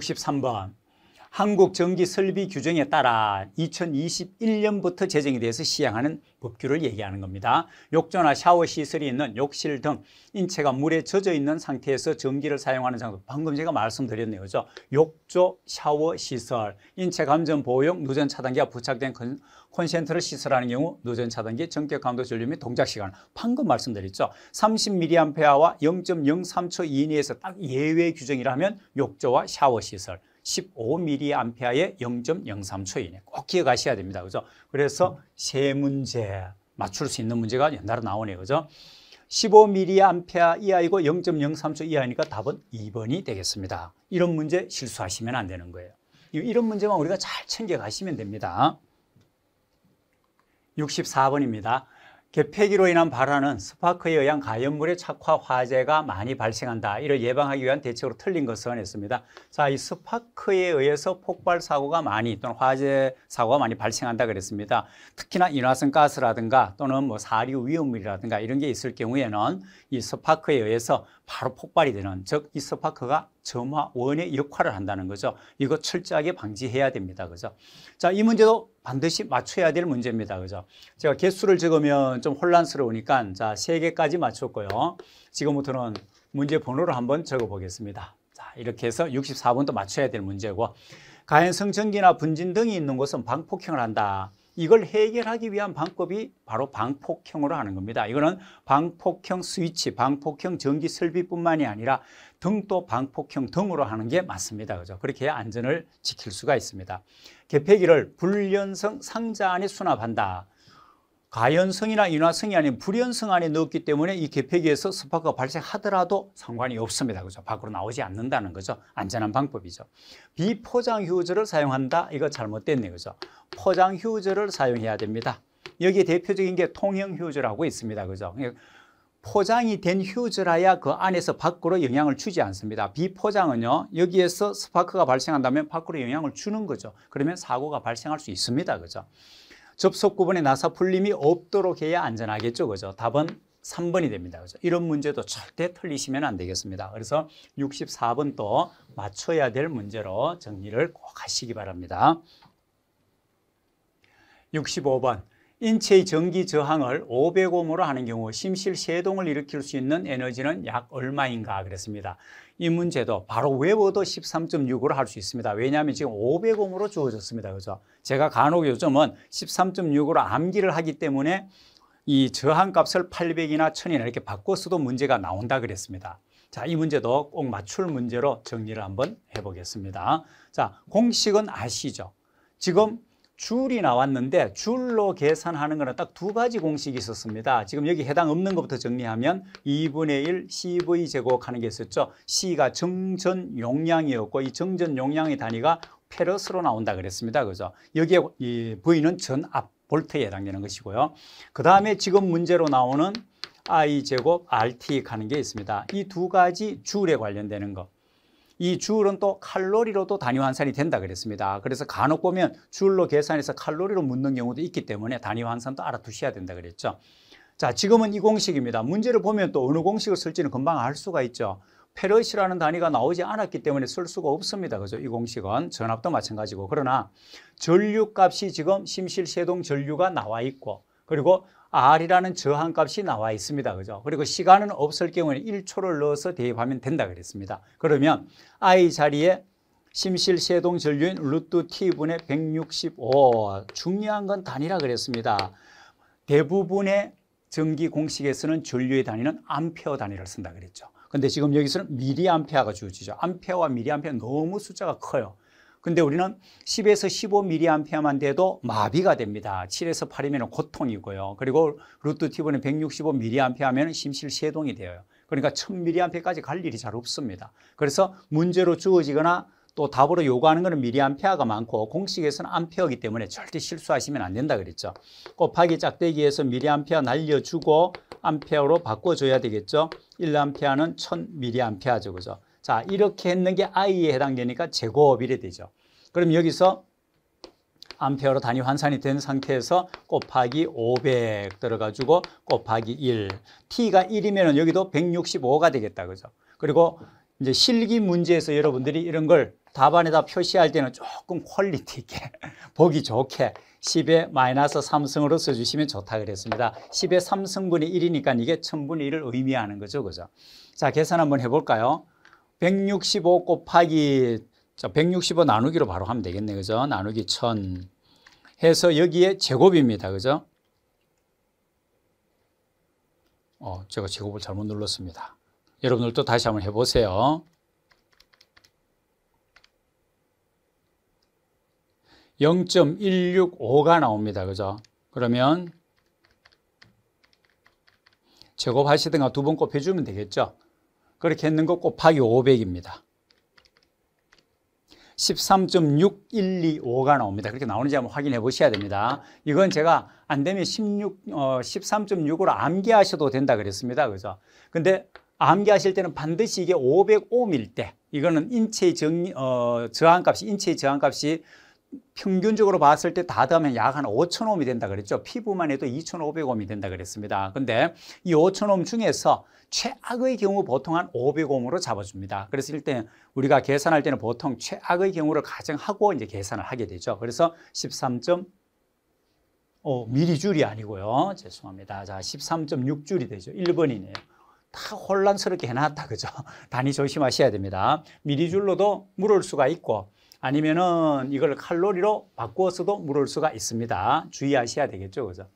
63번 한국전기설비 규정에 따라 2021년부터 제정이 돼서 시행하는 법규를 얘기하는 겁니다. 욕조나 샤워 시설이 있는 욕실 등 인체가 물에 젖어 있는 상태에서 전기를 사용하는 장소 방금 제가 말씀드렸네요. 그죠? 렇 욕조, 샤워 시설, 인체 감전 보호용 누전 차단기가 부착된 콘센트를 시설하는 경우 누전 차단기, 전격 강도 전류 및 동작 시간 방금 말씀드렸죠. 30mAh와 0.03초 이내에서 딱 예외 규정이라면 욕조와 샤워 시설 15mA의 0.03초 이내 꼭 기억하셔야 됩니다. 그죠? 그래서 음. 세 문제 맞출 수 있는 문제가 연달아 나오네 그죠? 15mA 이하이고 0.03초 이하니까 이 답은 2번이 되겠습니다. 이런 문제 실수하시면 안 되는 거예요. 이런 문제만 우리가 잘 챙겨가시면 됩니다. 64번입니다. 개폐기로 인한 발화는 스파크에 의한 가연물의 착화 화재가 많이 발생한다. 이를 예방하기 위한 대책으로 틀린 것을 했습니다. 자, 이 스파크에 의해서 폭발 사고가 많이 또는 화재 사고가 많이 발생한다 그랬습니다. 특히나 인화성 가스라든가 또는 뭐 사류 위험물이라든가 이런 게 있을 경우에는 이 스파크에 의해서 바로 폭발이 되는 즉 이 스파크가 점화원의 역할을 한다는 거죠. 이거 철저하게 방지해야 됩니다. 그죠? 자, 이 문제도 반드시 맞춰야 될 문제입니다. 그죠? 제가 개수를 적으면 좀 혼란스러우니까 자, 세개까지 맞췄고요. 지금부터는 문제 번호를 한번 적어 보겠습니다. 자, 이렇게 해서 64번도 맞춰야 될 문제고 가연 성전기나 분진 등이 있는 곳은 방폭행을 한다. 이걸 해결하기 위한 방법이 바로 방폭형으로 하는 겁니다. 이거는 방폭형 스위치, 방폭형 전기 설비뿐만이 아니라 등도 방폭형 등으로 하는 게 맞습니다. 그죠? 그렇게 안전을 지킬 수가 있습니다. 개폐기를 불연성 상자 안에 수납한다. 가연성이나 인화성이 아닌 불연성 안에 넣었기 때문에 이 개폐기에서 스파크가 발생하더라도 상관이 없습니다. 그죠? 밖으로 나오지 않는다는 거죠. 안전한 방법이죠. 비포장 휴즈를 사용한다. 이거 잘못됐네. 그죠? 포장 휴즈를 사용해야 됩니다. 여기 에 대표적인 게 통형 휴즈라고 있습니다. 그죠? 예, 포장이 된 휴즈라야 그 안에서 밖으로 영향을 주지 않습니다. 비포장은요. 여기에서 스파크가 발생한다면 밖으로 영향을 주는 거죠. 그러면 사고가 발생할 수 있습니다. 그죠? 접속 구분에 나사 풀림이 없도록 해야 안전하겠죠. 그죠? 답은 3번이 됩니다. 그죠? 이런 문제도 절대 틀리시면 안 되겠습니다. 그래서 64번도 맞춰야 될 문제로 정리를 꼭 하시기 바랍니다. 65번 인체의 전기 저항을 500옴으로 하는 경우 심실 세동을 일으킬 수 있는 에너지는 약 얼마인가 그랬습니다. 이 문제도 바로 외워도 13.6으로 할 수 있습니다. 왜냐하면 지금 500옴으로 주어졌습니다. 그죠? 제가 간혹 요즘은 13.6으로 암기를 하기 때문에 이 저항값을 800이나 1000이나 이렇게 바꿔서도 문제가 나온다 그랬습니다. 자, 이 문제도 꼭 맞출 문제로 정리를 한번 해보겠습니다. 자, 공식은 아시죠? 지금 줄이 나왔는데 줄로 계산하는 거는 딱 두 가지 공식이 있었습니다. 지금 여기 해당 없는 것부터 정리하면 2분의 1 CV 제곱하는 게 있었죠. C가 정전 용량이었고 이 정전 용량의 단위가 페러스로 나온다 그랬습니다. 그죠? 여기에 이 V는 전압 볼트에 해당되는 것이고요. 그 다음에 지금 문제로 나오는 I 제곱 RT 가는 게 있습니다. 이 두 가지 줄에 관련되는 것. 이 줄은 또 칼로리로도 단위환산이 된다 그랬습니다. 그래서 간혹 보면 줄로 계산해서 칼로리로 묻는 경우도 있기 때문에 단위환산도 알아두셔야 된다 그랬죠. 자, 지금은 이 공식입니다. 문제를 보면 또 어느 공식을 쓸지는 금방 알 수가 있죠. 페럿이라는 단위가 나오지 않았기 때문에 쓸 수가 없습니다. 그죠? 이 공식은 전압도 마찬가지고. 그러나 전류값이 지금 심실세동 전류가 나와 있고 그리고 R이라는 저항값이 나와 있습니다. 그죠? 그리고 시간은 없을 경우에 1초를 넣어서 대입하면 된다 그랬습니다. 그러면 I 자리에 심실 세동 전류인 루트 T분의 165. 중요한 건 단위라 그랬습니다. 대부분의 전기 공식에서는 전류의 단위는 암페어 단위를 쓴다 그랬죠. 근데 지금 여기서는 미리암페어가 주어지죠. 암페어와 미리암페어 너무 숫자가 커요. 근데 우리는 10에서 15mA만 돼도 마비가 됩니다. 7에서 8이면 고통이고요. 그리고 루트 T분의 165mA 하면 심실 세동이 되어요 그러니까 1000mA까지 갈 일이 잘 없습니다. 그래서 문제로 주어지거나 또 답으로 요구하는 것은 미리암페어가 많고 공식에서는 암페어이기 때문에 절대 실수하시면 안 된다 그랬죠. 곱하기 짝대기에서 미리암페어 날려주고 암페어로 바꿔줘야 되겠죠. 1암페어는 1 0 0 0페어죠 그죠. 자, 이렇게 했는 게 I에 해당되니까 제곱 이래 되죠. 그럼 여기서 암페어로 단위 환산이 된 상태에서 곱하기 500 들어가지고 곱하기 1. T가 1이면 여기도 165가 되겠다. 그죠? 그리고 이제 실기 문제에서 여러분들이 이런 걸 답안에다 표시할 때는 조금 퀄리티 있게 보기 좋게 10의 마이너스 3승으로 써주시면 좋다 그랬습니다 10의 3승분의 1이니까 이게 1000분의 1을 의미하는 거죠 그죠 자 계산 한번 해볼까요 165 곱하기 자, 165 나누기로 바로 하면 되겠네. 그죠? 나누기 1000 해서 여기에 제곱입니다. 그죠? 어, 제가 제곱을 잘못 눌렀습니다. 여러분들도 다시 한번 해보세요. 0.165가 나옵니다. 그죠? 그러면 제곱하시든가 두 번 곱해주면 되겠죠? 그렇게 했는 거 곱하기 500입니다. 1 3 6 1 2 5가 나옵니다. 그렇게 나오는지 한번 확인해 보셔야 됩니다. 이건 제가 안 되면 16, 어, 13.6으로 암기하셔도 된다 그랬습니다. 그죠? 근데 암기하실 때는 반드시 이게 505일 때, 이거는 인체 정, 어, 저항값이, 인체 저항값이 평균적으로 봤을 때 다 더하면 약 한 5,000옴이 된다 그랬죠. 피부만 해도 2,500옴이 된다 그랬습니다. 근데 이 5,000옴 중에서 최악의 경우 보통 한 500옴으로 잡아줍니다. 그래서 일단 우리가 계산할 때는 보통 최악의 경우를 가정하고 이제 계산을 하게 되죠. 그래서 13. 어, 미리줄이 아니고요. 죄송합니다. 자, 13.6줄이 되죠. 1번이네요. 다 혼란스럽게 해놨다. 그죠? 단위 조심하셔야 됩니다. 미리줄로도 물을 수가 있고, 아니면은 이걸 칼로리로 바꾸어서도 물을 수가 있습니다. 주의하셔야 되겠죠. 그죠?